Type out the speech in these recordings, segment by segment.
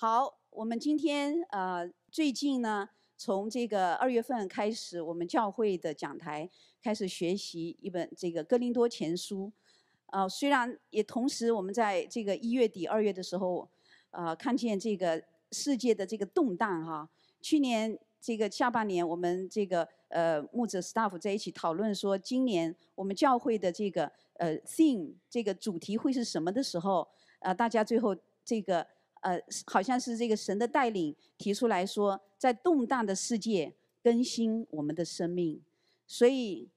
好，我们今天呃，最近呢，从这个二月份开始，我们教会的讲台开始学习一本这个《哥林多前书》。呃，虽然也同时，我们在这个一月底、二月的时候，呃，看见这个世界的这个动荡哈。去年这个下半年，我们这个呃，牧者 staff 在一起讨论说，今年我们教会的这个呃 theme 这个主题会是什么的时候，啊，大家最后这个。呃，好像是这个神的带领提出来说，在动荡的世界更新我们的生命。所以，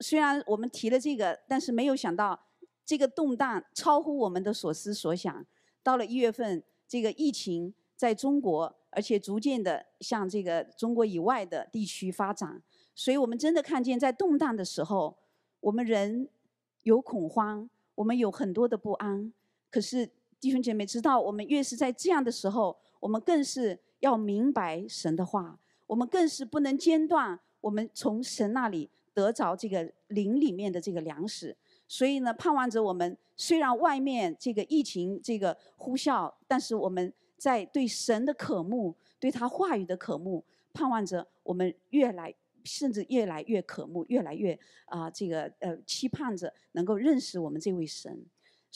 虽然我们提了这个，但是没有想到这个动荡超乎我们的所思所想。到了一月份，这个疫情在中国，而且逐渐的向这个中国以外的地区发展。所以我们真的看见，在动荡的时候，我们人有恐慌，我们有很多的不安。可是，弟兄姐妹，知道我们越是在这样的时候，我们更是要明白神的话，我们更是不能间断，我们从神那里得着这个灵里面的这个粮食。所以呢，盼望着我们虽然外面这个疫情这个呼啸，但是我们在对神的渴慕，对他话语的渴慕，盼望着我们越来甚至越来越渴慕，越来越啊这个呃期盼着能够认识我们这位神。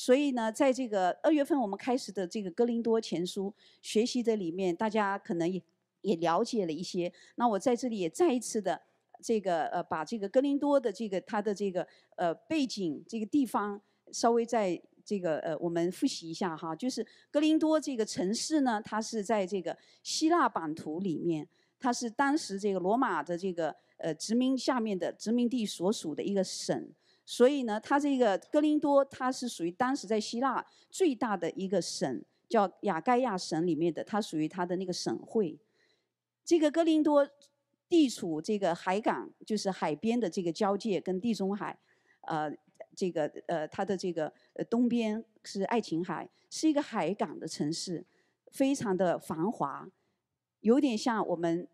所以呢，在这个二月份我们开始的这个《格林多前书》学习的里面，大家可能也也了解了一些。那我在这里也再一次的这个呃，把这个格林多的这个它的这个呃背景、这个地方稍微在。这个呃我们复习一下哈。就是格林多这个城市呢，它是在这个希腊版图里面，它是当时这个罗马的这个呃殖民下面的殖民地所属的一个省。所以呢，它这个哥林多，它是属于当时在希腊最大的一个省，叫雅盖亚省里面的，它属于它的那个省会。这个哥林多地处这个海港，就是海边的这个交界跟地中海，呃，这个呃，它的这个呃东边是爱琴海，是一个海港的城市，非常的繁华，有点像我们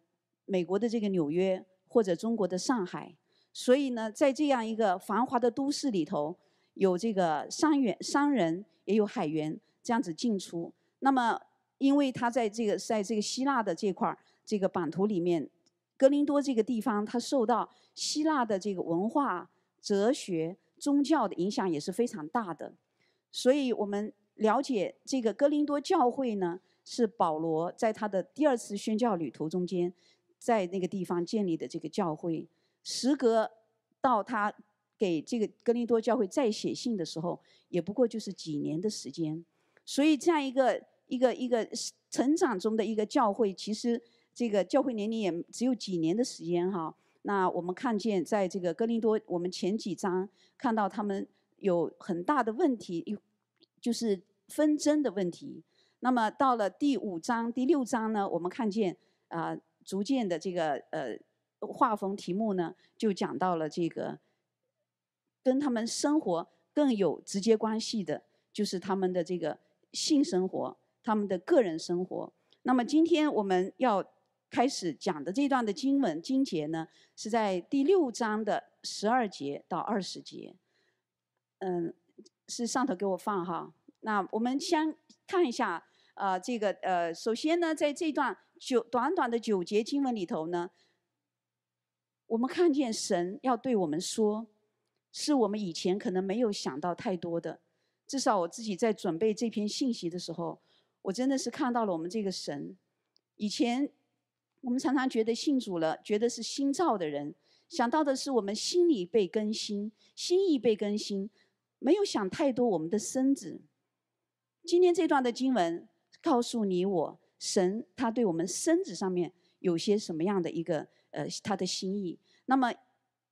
美国的这个纽约或者中国的上海。所以呢，在这样一个繁华的都市里头，有这个商员、商人，也有海员这样子进出。那么，因为他在这个在这个希腊的这块儿这个版图里面，格林多这个地方，它受到希腊的这个文化、哲学、宗教的影响也是非常大的。所以我们了解这个格林多教会呢，是保罗在他的第二次宣教旅途中间，在那个地方建立的这个教会。时隔到他给这个格林多教会再写信的时候，也不过就是几年的时间。所以这样一个一个一个成长中的一个教会，其实这个教会年龄也只有几年的时间哈。那我们看见在这个格林多，我们前几章看到他们有很大的问题，就是纷争的问题。那么到了第五章、第六章呢，我们看见啊，逐渐的这个呃。画风题目呢，就讲到了这个跟他们生活更有直接关系的，就是他们的这个性生活，他们的个人生活。那么今天我们要开始讲的这段的经文经节呢，是在第六章的十二节到二十节。嗯，是上头给我放哈。那我们先看一下，呃，这个呃，首先呢，在这段九短短的九节经文里头呢。我们看见神要对我们说，是我们以前可能没有想到太多的。至少我自己在准备这篇信息的时候，我真的是看到了我们这个神。以前我们常常觉得信主了，觉得是心造的人，想到的是我们心里被更新，心意被更新，没有想太多我们的身子。今天这段的经文告诉你我，神他对我们身子上面有些什么样的一个。呃，他的心意。那么，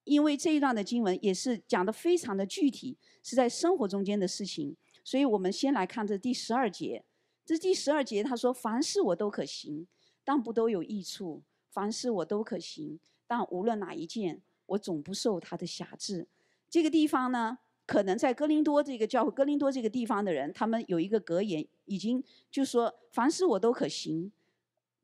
因为这一段的经文也是讲的非常的具体，是在生活中间的事情，所以我们先来看这第十二节。这第十二节他说：“凡事我都可行，但不都有益处；凡事我都可行，但无论哪一件，我总不受他的辖制。”这个地方呢，可能在哥林多这个教会，哥林多这个地方的人，他们有一个格言，已经就说：“凡事我都可行。”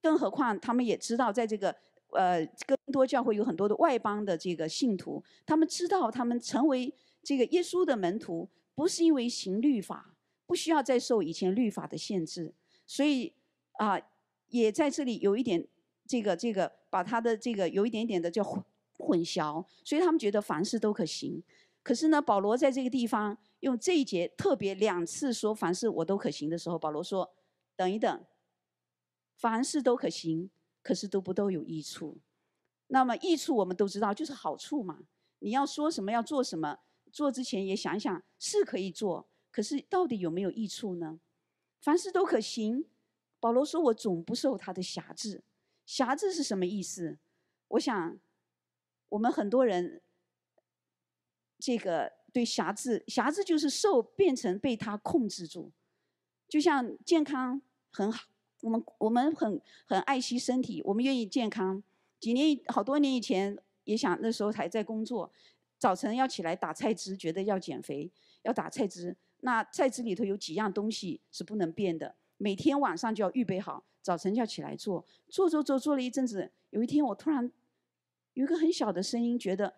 更何况他们也知道，在这个。呃，更多教会有很多的外邦的这个信徒，他们知道他们成为这个耶稣的门徒，不是因为行律法，不需要再受以前律法的限制，所以啊，也在这里有一点这个这个把他的这个有一点点的叫混淆，所以他们觉得凡事都可行。可是呢，保罗在这个地方用这一节特别两次说凡事我都可行的时候，保罗说等一等，凡事都可行。可是都不都有益处，那么益处我们都知道，就是好处嘛。你要说什么，要做什么，做之前也想想是可以做，可是到底有没有益处呢？凡事都可行，保罗说我总不受他的辖制，辖制是什么意思？我想，我们很多人，这个对辖制，辖制就是受变成被他控制住，就像健康很好。我们我们很很爱惜身体，我们愿意健康。几年好多年以前也想，那时候还在工作，早晨要起来打菜汁，觉得要减肥，要打菜汁。那菜汁里头有几样东西是不能变的，每天晚上就要预备好，早晨就要起来做做做做做了一阵子。有一天我突然有一个很小的声音，觉得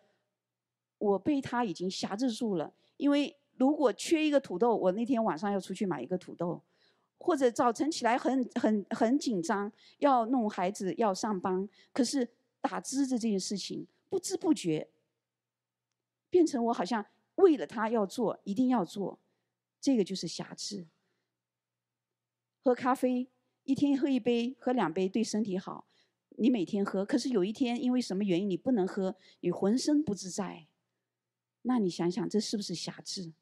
我被他已经辖制住了，因为如果缺一个土豆，我那天晚上要出去买一个土豆。或者早晨起来很很很紧张，要弄孩子要上班，可是打字的这件事情不知不觉变成我好像为了他要做，一定要做，这个就是瑕疵。喝咖啡，一天喝一杯，喝两杯对身体好，你每天喝，可是有一天因为什么原因你不能喝，你浑身不自在，那你想想这是不是瑕疵？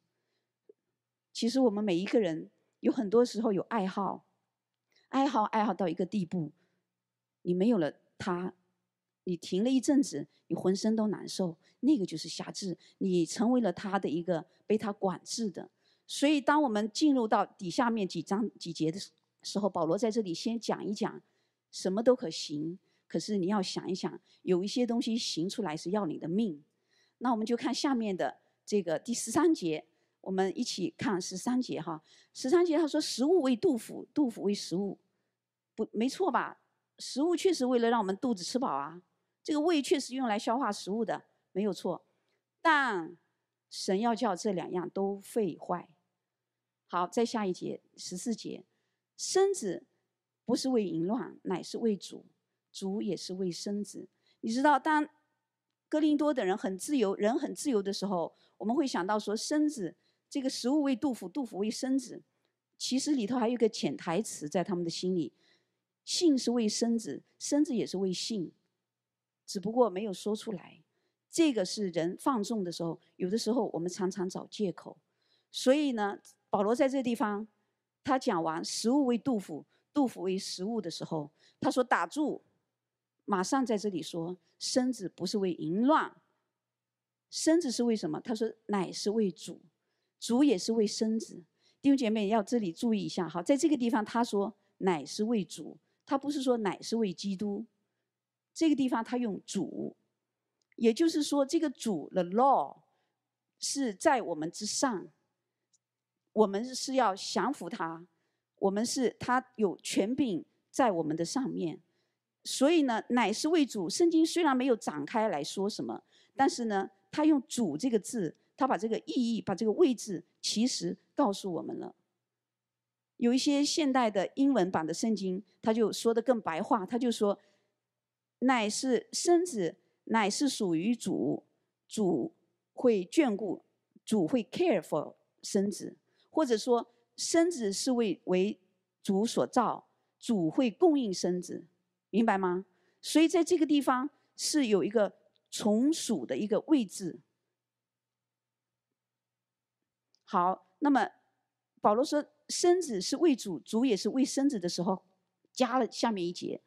其实我们每一个人。有很多时候有爱好，爱好爱好到一个地步，你没有了他，你停了一阵子，你浑身都难受。那个就是辖制，你成为了他的一个被他管制的。所以，当我们进入到底下面几章几节的时候，保罗在这里先讲一讲，什么都可行，可是你要想一想，有一些东西行出来是要你的命。那我们就看下面的这个第十三节。我们一起看十三节哈，十三节他说食物为杜甫，杜甫为食物，不没错吧？食物确实为了让我们肚子吃饱啊，这个胃确实用来消化食物的，没有错。但神要叫这两样都废坏。好，再下一节十四节，身子不是为淫乱，乃是为主，主也是为身子。你知道当哥林多的人很自由，人很自由的时候，我们会想到说身子。这个食物为杜甫，杜甫为生子，其实里头还有个潜台词在他们的心里，性是为生子，生子也是为性，只不过没有说出来。这个是人放纵的时候，有的时候我们常常找借口。所以呢，保罗在这地方，他讲完食物为杜甫，杜甫为食物的时候，他说打住，马上在这里说身子不是为淫乱，身子是为什么？他说乃是为主。主也是为生子，弟兄姐妹要这里注意一下哈，在这个地方他说乃是为主，他不是说乃是为基督，这个地方他用主，也就是说这个主的 law 是在我们之上，我们是要降服他，我们是他有权柄在我们的上面，所以呢乃是为主，圣经虽然没有展开来说什么，但是呢他用主这个字。他把这个意义、把这个位置，其实告诉我们了。有一些现代的英文版的圣经，他就说的更白话，他就说：“乃是身子，乃是属于主，主会眷顾，主会 care for 身子，或者说身子是为为主所造，主会供应身子，明白吗？所以在这个地方是有一个从属的一个位置。”好，那么保罗说，身子是为主，主也是为身子的时候，加了下面一节。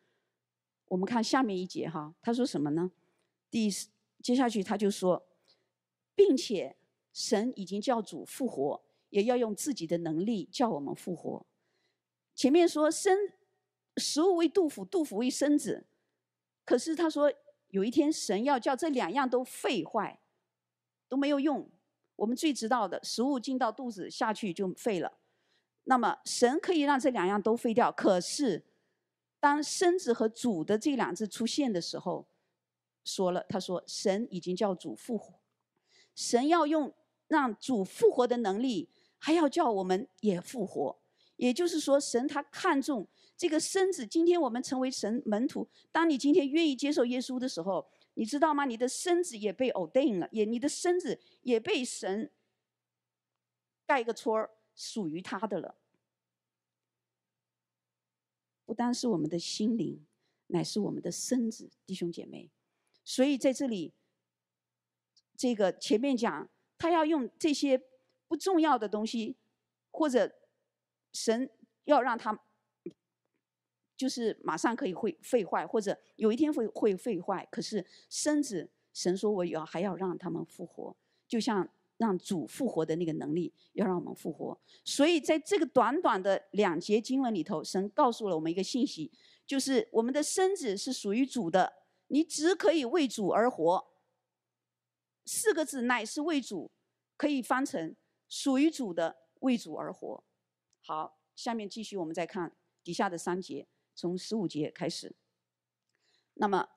我们看下面一节哈，他说什么呢？第接下去他就说，并且神已经叫主复活，也要用自己的能力叫我们复活。前面说身食物为杜甫，杜甫为身子，可是他说有一天神要叫这两样都废坏，都没有用。我们最知道的食物进到肚子下去就废了，那么神可以让这两样都废掉。可是当“身子”和“主”的这两字出现的时候，说了，他说：“神已经叫主复活，神要用让主复活的能力，还要叫我们也复活。”也就是说，神他看重这个身子。今天我们成为神门徒，当你今天愿意接受耶稣的时候。你知道吗？你的身子也被 o r d i n 了，也你的身子也被神盖一个戳儿，属于他的了。不单是我们的心灵，乃是我们的身子，弟兄姐妹。所以在这里，这个前面讲，他要用这些不重要的东西，或者神要让他。就是马上可以会废坏，或者有一天会会废坏。可是身子，神说我要还要让他们复活，就像让主复活的那个能力，要让我们复活。所以在这个短短的两节经文里头，神告诉了我们一个信息，就是我们的身子是属于主的，你只可以为主而活。四个字乃是为主，可以翻成属于主的为主而活。好，下面继续我们再看底下的三节。从十五节开始，那么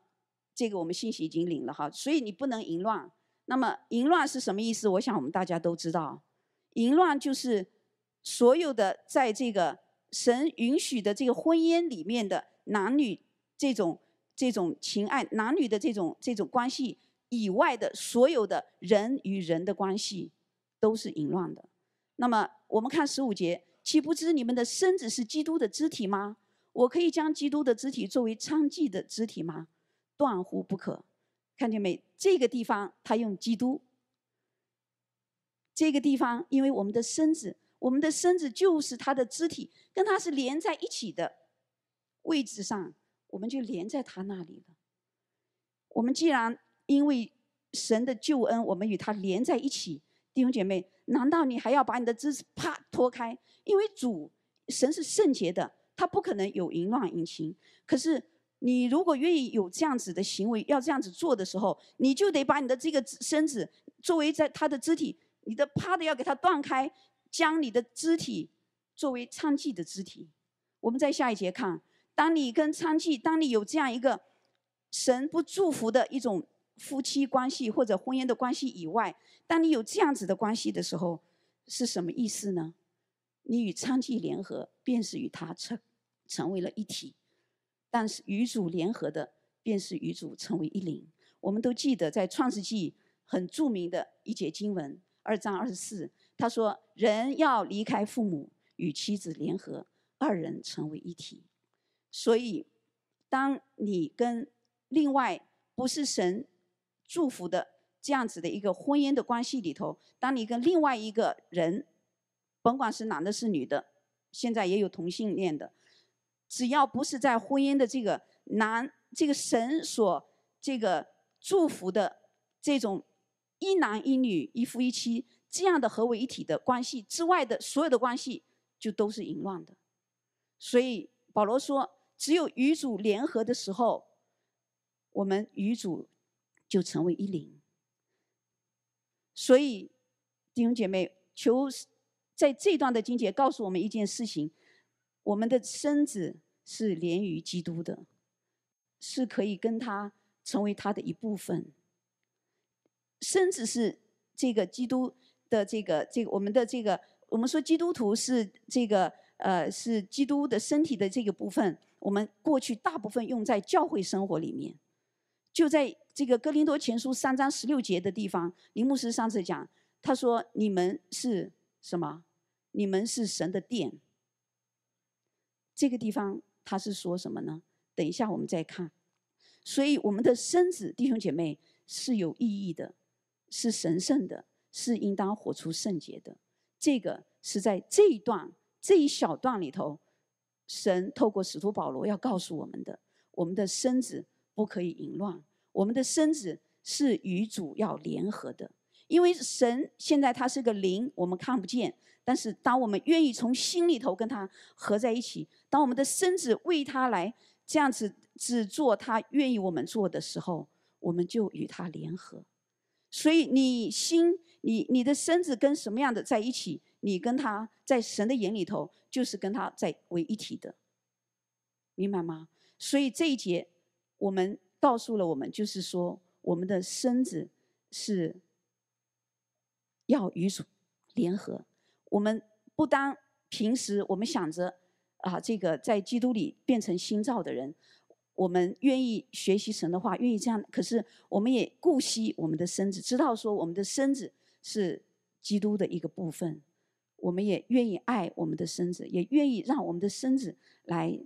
这个我们信息已经领了哈，所以你不能淫乱。那么淫乱是什么意思？我想我们大家都知道，淫乱就是所有的在这个神允许的这个婚姻里面的男女这种这种情爱、男女的这种这种关系以外的所有的人与人的关系都是淫乱的。那么我们看十五节，岂不知你们的身子是基督的肢体吗？我可以将基督的肢体作为娼妓的肢体吗？断乎不可。看见没？这个地方他用基督。这个地方，因为我们的身子，我们的身子就是他的肢体，跟他是连在一起的。位置上，我们就连在他那里了。我们既然因为神的救恩，我们与他连在一起，弟兄姐妹，难道你还要把你的肢体啪脱开？因为主神是圣洁的。他不可能有淫乱、淫情。可是，你如果愿意有这样子的行为，要这样子做的时候，你就得把你的这个身子作为在他的肢体，你的啪的要给他断开，将你的肢体作为娼妓的肢体。我们在下一节看，当你跟娼妓，当你有这样一个神不祝福的一种夫妻关系或者婚姻的关系以外，当你有这样子的关系的时候，是什么意思呢？你与娼妓联合，便是与他成成为了一体；但是与主联合的，便是与主成为一灵。我们都记得在创世纪很著名的一节经文二章二十四，他说：“人要离开父母，与妻子联合，二人成为一体。”所以，当你跟另外不是神祝福的这样子的一个婚姻的关系里头，当你跟另外一个人，甭管是男的是女的，现在也有同性恋的，只要不是在婚姻的这个男这个神所这个祝福的这种一男一女一夫一妻这样的合为一体的关系之外的所有的关系，就都是淫乱的。所以保罗说，只有与主联合的时候，我们与主就成为一灵。所以弟兄姐妹，求。在这段的经节告诉我们一件事情：我们的身子是连于基督的，是可以跟他成为他的一部分。身子是这个基督的这个这个我们的这个，我们说基督徒是这个呃是基督的身体的这个部分。我们过去大部分用在教会生活里面，就在这个《哥林多前书》三章十六节的地方，林牧师上次讲，他说：“你们是。”什么？你们是神的殿。这个地方他是说什么呢？等一下我们再看。所以我们的身子，弟兄姐妹是有意义的，是神圣的，是应当活出圣洁的。这个是在这一段这一小段里头，神透过使徒保罗要告诉我们的：我们的身子不可以淫乱，我们的身子是与主要联合的。因为神现在他是个灵，我们看不见。但是，当我们愿意从心里头跟他合在一起，当我们的身子为他来这样子只做他愿意我们做的时候，我们就与他联合。所以，你心、你、你的身子跟什么样的在一起，你跟他在神的眼里头就是跟他在为一体的，明白吗？所以这一节我们告诉了我们，就是说，我们的身子是。要与主联合。我们不单平时我们想着，啊，这个在基督里变成新造的人，我们愿意学习神的话，愿意这样。可是我们也顾惜我们的身子，知道说我们的身子是基督的一个部分，我们也愿意爱我们的身子，也愿意让我们的身子来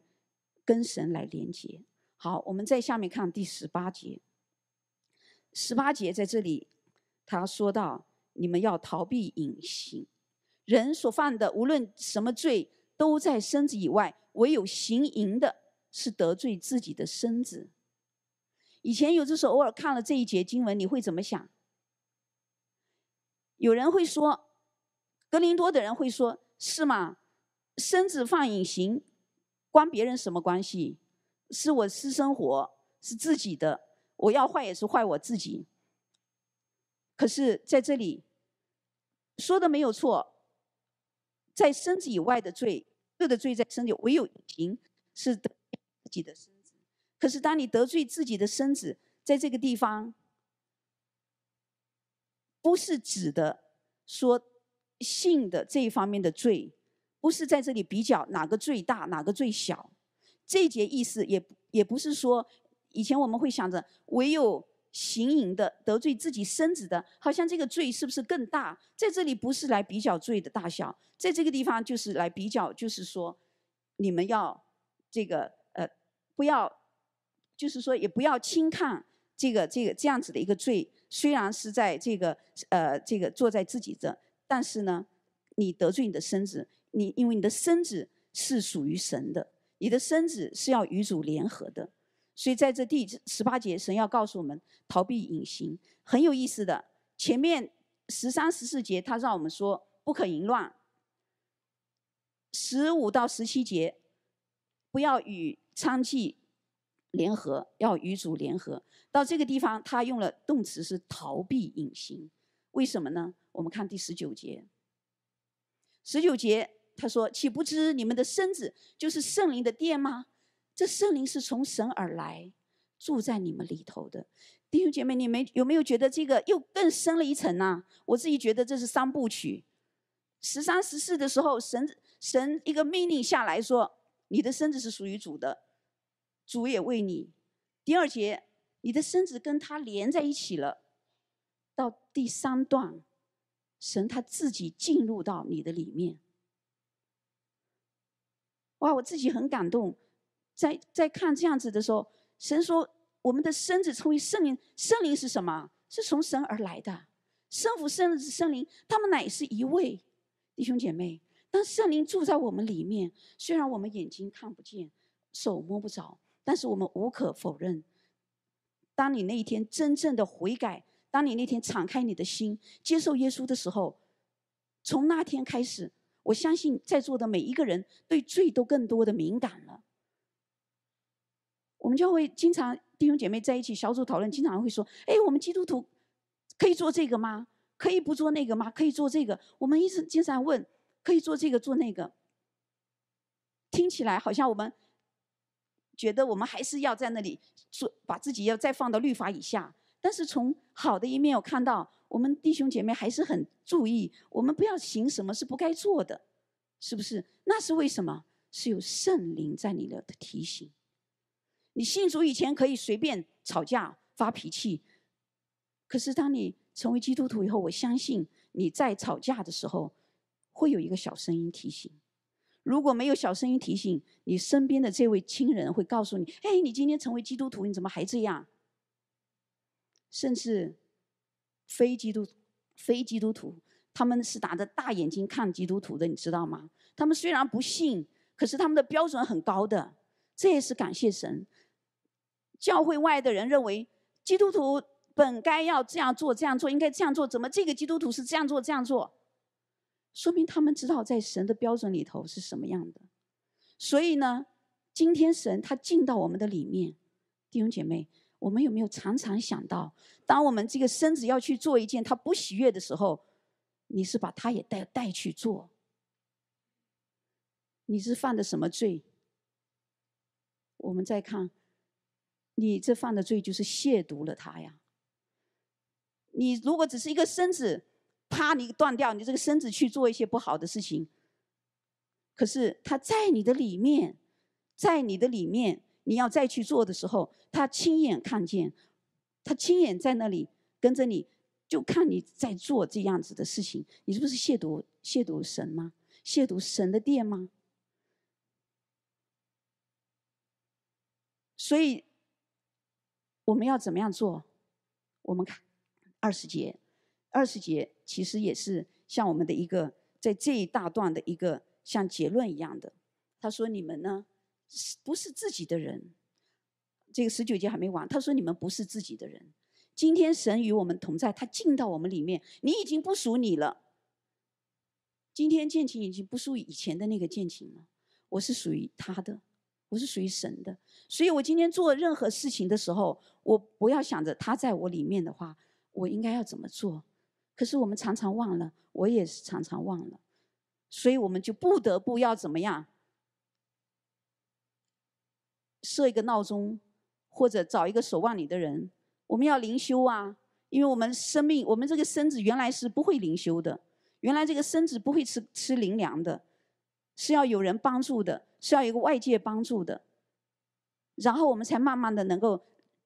跟神来连接。好，我们在下面看第十八节。十八节在这里，他说到。你们要逃避隐形。人所犯的无论什么罪，都在身子以外，唯有行淫的是得罪自己的身子。以前有的时候偶尔看了这一节经文，你会怎么想？有人会说，格林多的人会说，是吗？身子放隐形，关别人什么关系？是我私生活，是自己的，我要坏也是坏我自己。可是在这里。说的没有错，在身子以外的罪，恶的罪在身子，唯有情是得自己的身子。可是当你得罪自己的身子，在这个地方，不是指的说性的这一方面的罪，不是在这里比较哪个最大，哪个最小。这一节意思也也不是说，以前我们会想着唯有。行淫的得罪自己身子的，好像这个罪是不是更大？在这里不是来比较罪的大小，在这个地方就是来比较，就是说，你们要这个呃，不要，就是说也不要轻看这个这个这样子的一个罪，虽然是在这个呃这个坐在自己的，但是呢，你得罪你的身子，你因为你的身子是属于神的，你的身子是要与主联合的。所以在这第十八节，神要告诉我们逃避隐形很有意思的。前面十三、十四节他让我们说不可淫乱，十五到十七节不要与娼妓联合，要与主联合。到这个地方，他用了动词是逃避隐形，为什么呢？我们看第十九节。十九节他说：“岂不知你们的身子就是圣灵的殿吗？”这圣灵是从神而来，住在你们里头的弟兄姐妹，你们有没有觉得这个又更深了一层呢？我自己觉得这是三部曲：十三、十四的时候，神神一个命令下来说，你的身子是属于主的，主也为你；第二节，你的身子跟他连在一起了；到第三段，神他自己进入到你的里面。哇，我自己很感动。在在看这样子的时候，神说：“我们的身子称为圣灵，圣灵是什么？是从神而来的，圣父、圣子、圣灵，他们乃是一位，弟兄姐妹。当圣灵住在我们里面，虽然我们眼睛看不见，手摸不着，但是我们无可否认。当你那一天真正的悔改，当你那天敞开你的心，接受耶稣的时候，从那天开始，我相信在座的每一个人对罪都更多的敏感了。”我们就会经常弟兄姐妹在一起小组讨论，经常会说：“哎，我们基督徒可以做这个吗？可以不做那个吗？可以做这个？”我们一直经常问：“可以做这个，做那个。”听起来好像我们觉得我们还是要在那里做，把自己要再放到律法以下。但是从好的一面，我看到我们弟兄姐妹还是很注意，我们不要行什么是不该做的，是不是？那是为什么？是有圣灵在你的提醒。你信主以前可以随便吵架发脾气，可是当你成为基督徒以后，我相信你在吵架的时候，会有一个小声音提醒。如果没有小声音提醒，你身边的这位亲人会告诉你：“哎，你今天成为基督徒，你怎么还这样？”甚至非基督、非基督徒，他们是打着大眼睛看基督徒的，你知道吗？他们虽然不信，可是他们的标准很高的。这也是感谢神。教会外的人认为，基督徒本该要这样做、这样做，应该这样做。怎么这个基督徒是这样做、这样做？说明他们知道在神的标准里头是什么样的。所以呢，今天神他进到我们的里面，弟兄姐妹，我们有没有常常想到，当我们这个身子要去做一件他不喜悦的时候，你是把他也带带去做？你是犯的什么罪？我们再看。你这犯的罪就是亵渎了他呀！你如果只是一个身子，啪，你断掉，你这个身子去做一些不好的事情。可是他在你的里面，在你的里面，你要再去做的时候，他亲眼看见，他亲眼在那里跟着你，就看你在做这样子的事情，你是不是亵渎亵渎神吗？亵渎神的殿吗？所以。我们要怎么样做？我们看二十节，二十节其实也是像我们的一个在这一大段的一个像结论一样的。他说：“你们呢，是不是自己的人？”这个十九节还没完，他说：“你们不是自己的人。今天神与我们同在，他进到我们里面，你已经不属你了。今天贱琴已经不属于以前的那个贱琴了，我是属于他的。”我是属于神的，所以我今天做任何事情的时候，我不要想着他在我里面的话，我应该要怎么做。可是我们常常忘了，我也是常常忘了，所以我们就不得不要怎么样设一个闹钟，或者找一个守望你的人。我们要灵修啊，因为我们生命，我们这个身子原来是不会灵修的，原来这个身子不会吃吃灵粮的。是要有人帮助的，是要一个外界帮助的，然后我们才慢慢的能够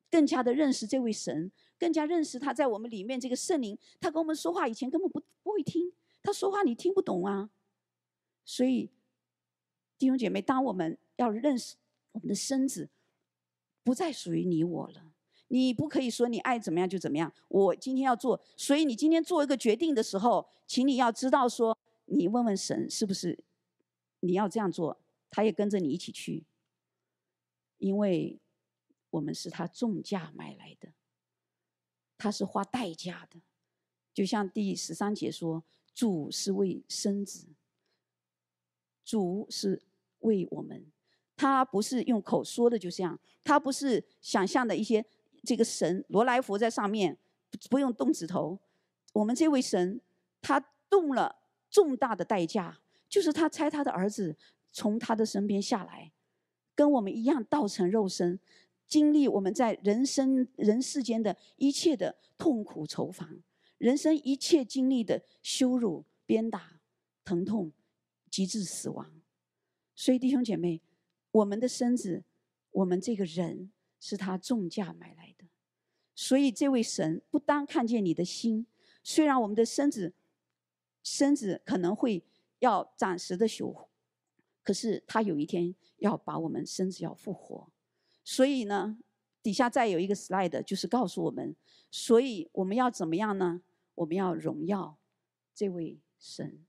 更加的认识这位神，更加认识他在我们里面这个圣灵。他跟我们说话以前根本不不会听，他说话你听不懂啊。所以弟兄姐妹，当我们要认识我们的身子，不再属于你我了，你不可以说你爱怎么样就怎么样。我今天要做，所以你今天做一个决定的时候，请你要知道说，你问问神是不是。你要这样做，他也跟着你一起去，因为我们是他重价买来的，他是花代价的。就像第十三节说，主是为生子，主是为我们，他不是用口说的就这样，他不是想象的一些这个神罗来佛在上面不用动指头，我们这位神他动了重大的代价。就是他猜他的儿子从他的身边下来，跟我们一样道成肉身，经历我们在人生人世间的一切的痛苦愁烦，人生一切经历的羞辱、鞭打、疼痛、极致死亡。所以弟兄姐妹，我们的身子，我们这个人是他重价买来的。所以这位神不单看见你的心，虽然我们的身子，身子可能会。要暂时的复，可是他有一天要把我们身子要复活，所以呢，底下再有一个 slide 就是告诉我们，所以我们要怎么样呢？我们要荣耀这位神，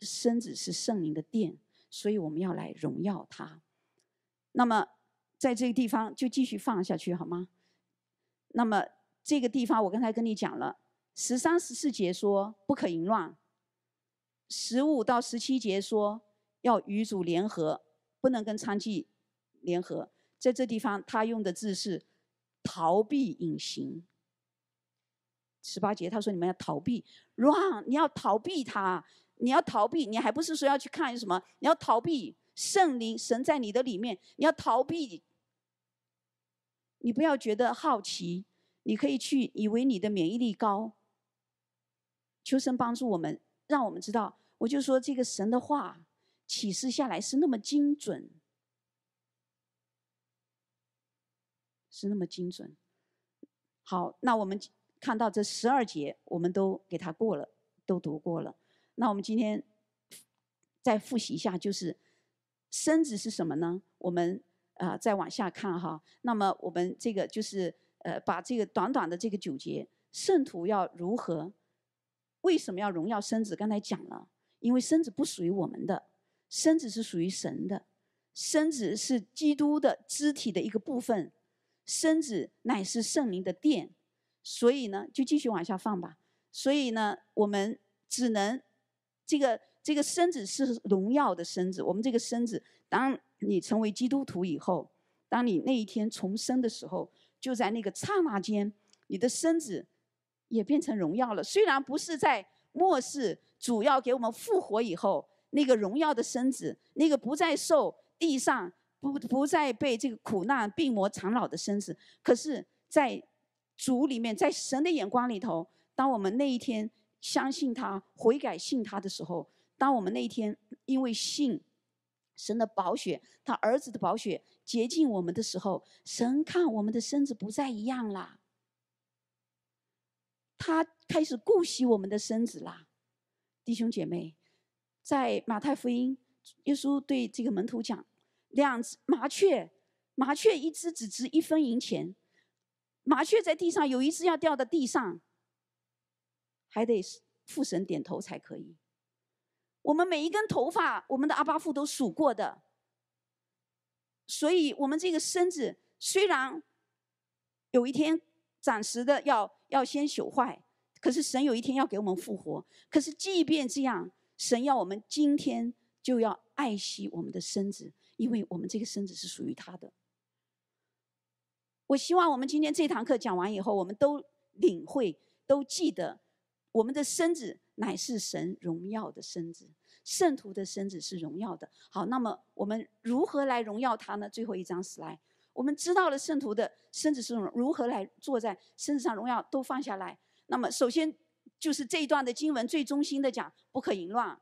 身子是圣灵的殿，所以我们要来荣耀他。那么在这个地方就继续放下去好吗？那么这个地方我刚才跟你讲了，十三十四节说不可淫乱。十五到十七节说要与主联合，不能跟娼妓联合。在这地方，他用的字是“逃避、隐形”。十八节他说：“你们要逃避，run，你要逃避他，你要逃避，你还不是说要去看什么？你要逃避圣灵，神在你的里面，你要逃避。你不要觉得好奇，你可以去以为你的免疫力高。求神帮助我们。”让我们知道，我就说这个神的话启示下来是那么精准，是那么精准。好，那我们看到这十二节，我们都给他过了，都读过了。那我们今天再复习一下，就是生子是什么呢？我们啊，再往下看哈。那么我们这个就是呃，把这个短短的这个九节，圣徒要如何？为什么要荣耀身子？刚才讲了，因为身子不属于我们的，身子是属于神的，身子是基督的肢体的一个部分，身子乃是圣灵的殿，所以呢，就继续往下放吧。所以呢，我们只能这个这个身子是荣耀的身子。我们这个身子，当你成为基督徒以后，当你那一天重生的时候，就在那个刹那间，你的身子。也变成荣耀了。虽然不是在末世，主要给我们复活以后那个荣耀的身子，那个不再受地上不不再被这个苦难、病魔、缠绕的身子。可是，在主里面，在神的眼光里头，当我们那一天相信他、悔改信他的时候，当我们那一天因为信神的宝血、他儿子的宝血洁净我们的时候，神看我们的身子不再一样了。他开始顾惜我们的身子啦，弟兄姐妹，在马太福音，耶稣对这个门徒讲：两只麻雀，麻雀一只只值一分银钱，麻雀在地上有一只要掉到地上，还得父神点头才可以。我们每一根头发，我们的阿巴父都数过的，所以我们这个身子虽然有一天暂时的要。要先朽坏，可是神有一天要给我们复活。可是即便这样，神要我们今天就要爱惜我们的身子，因为我们这个身子是属于他的。我希望我们今天这堂课讲完以后，我们都领会、都记得，我们的身子乃是神荣耀的身子，圣徒的身子是荣耀的。好，那么我们如何来荣耀他呢？最后一张 slide。我们知道了圣徒的身子是如何来坐在身子上荣耀都放下来。那么首先就是这一段的经文最中心的讲不可淫乱，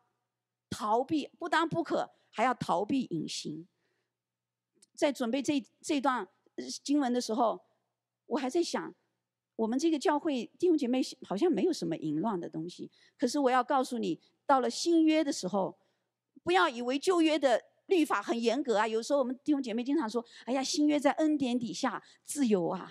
逃避不但不可，还要逃避隐形。在准备这这段经文的时候，我还在想，我们这个教会弟兄姐妹好像没有什么淫乱的东西。可是我要告诉你，到了新约的时候，不要以为旧约的。律法很严格啊，有时候我们弟兄姐妹经常说：“哎呀，新约在恩典底下自由啊，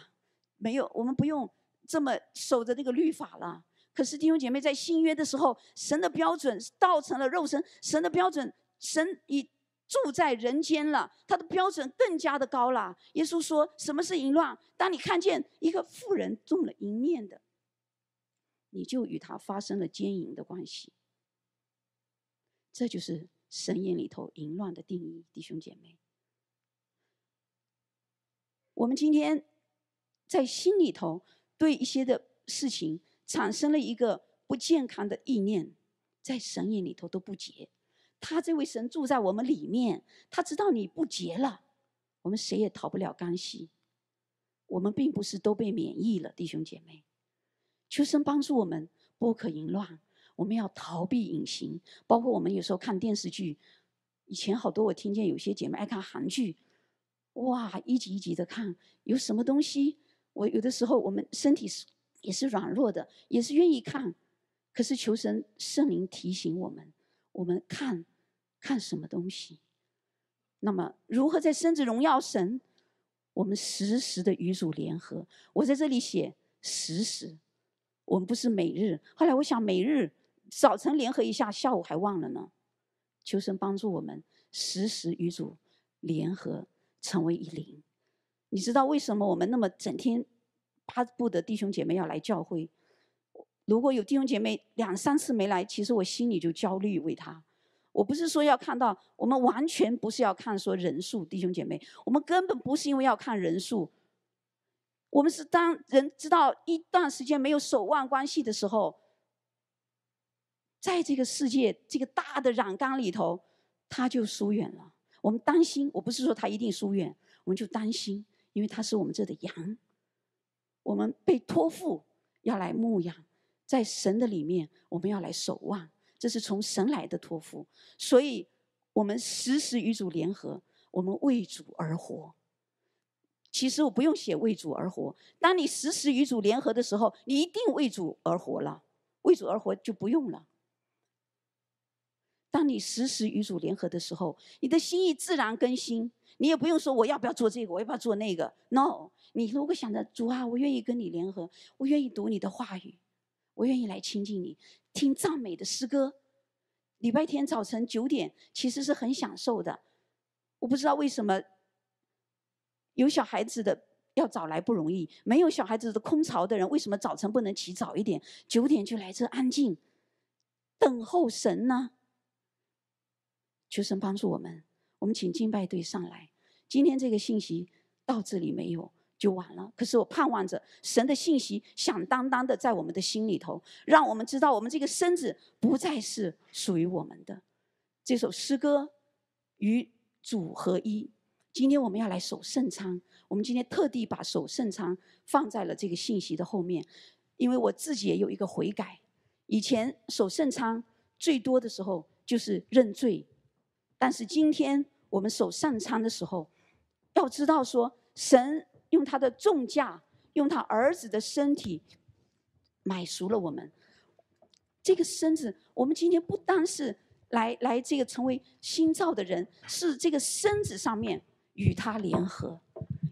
没有我们不用这么守着那个律法了。”可是弟兄姐妹在新约的时候，神的标准道成了肉身，神的标准，神已住在人间了，他的标准更加的高了。耶稣说：“什么是淫乱？当你看见一个妇人中了淫念的，你就与他发生了奸淫的关系。”这就是。神眼里头淫乱的定义，弟兄姐妹，我们今天在心里头对一些的事情产生了一个不健康的意念，在神眼里头都不洁。他这位神住在我们里面，他知道你不洁了，我们谁也逃不了干系。我们并不是都被免疫了，弟兄姐妹，求神帮助我们，不可淫乱。我们要逃避隐形，包括我们有时候看电视剧。以前好多我听见有些姐妹爱看韩剧，哇，一集一集的看。有什么东西？我有的时候我们身体是也是软弱的，也是愿意看。可是求神圣灵提醒我们，我们看看什么东西？那么如何在身子荣耀神？我们时时的与主联合。我在这里写时时，我们不是每日。后来我想每日。早晨联合一下，下午还忘了呢。求神帮助我们时时与主联合，成为一灵。你知道为什么我们那么整天巴不得弟兄姐妹要来教会？如果有弟兄姐妹两三次没来，其实我心里就焦虑为他。我不是说要看到，我们完全不是要看说人数，弟兄姐妹，我们根本不是因为要看人数。我们是当人知道一段时间没有守望关系的时候。在这个世界，这个大的染缸里头，他就疏远了。我们担心，我不是说他一定疏远，我们就担心，因为他是我们这的羊，我们被托付要来牧养，在神的里面我们要来守望，这是从神来的托付，所以我们时时与主联合，我们为主而活。其实我不用写“为主而活”，当你时时与主联合的时候，你一定为主而活了。为主而活就不用了。当你时时与主联合的时候，你的心意自然更新。你也不用说我要不要做这个，我要不要做那个。No，你如果想着主啊，我愿意跟你联合，我愿意读你的话语，我愿意来亲近你，听赞美的诗歌。礼拜天早晨九点其实是很享受的。我不知道为什么有小孩子的要早来不容易，没有小孩子的空巢的人为什么早晨不能起早一点？九点就来这安静等候神呢？学生帮助我们，我们请敬拜队上来。今天这个信息到这里没有就完了。可是我盼望着神的信息响当当的在我们的心里头，让我们知道我们这个身子不再是属于我们的。这首诗歌与主合一。今天我们要来守圣餐，我们今天特地把守圣餐放在了这个信息的后面，因为我自己也有一个悔改。以前守圣餐最多的时候就是认罪。但是今天我们守圣餐的时候，要知道说，神用他的重价，用他儿子的身体买赎了我们。这个身子，我们今天不单是来来这个成为新造的人，是这个身子上面与他联合。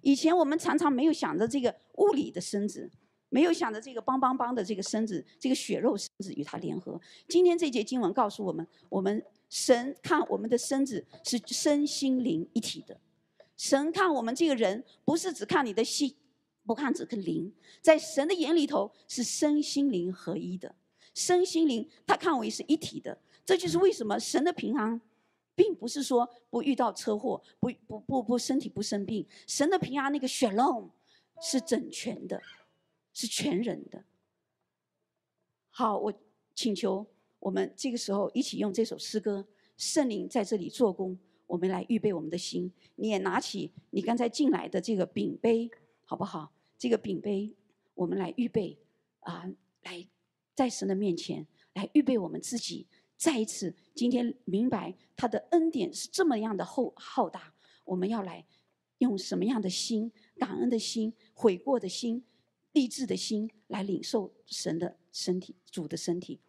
以前我们常常没有想着这个物理的身子，没有想着这个邦邦邦的这个身子，这个血肉身子与他联合。今天这节经文告诉我们，我们。神看我们的身子是身心灵一体的，神看我们这个人不是只看你的心，不看这个灵，在神的眼里头是身心灵合一的，身心灵他看我是一体的，这就是为什么神的平安，并不是说不遇到车祸，不不不不身体不生病，神的平安那个 s 龙是整全的，是全人的。好，我请求。我们这个时候一起用这首诗歌，圣灵在这里做工，我们来预备我们的心。你也拿起你刚才进来的这个饼杯，好不好？这个饼杯，我们来预备啊，来在神的面前，来预备我们自己。再一次，今天明白他的恩典是这么样的厚浩大，我们要来用什么样的心？感恩的心、悔过的心、励志的心，来领受神的身体、主的身体。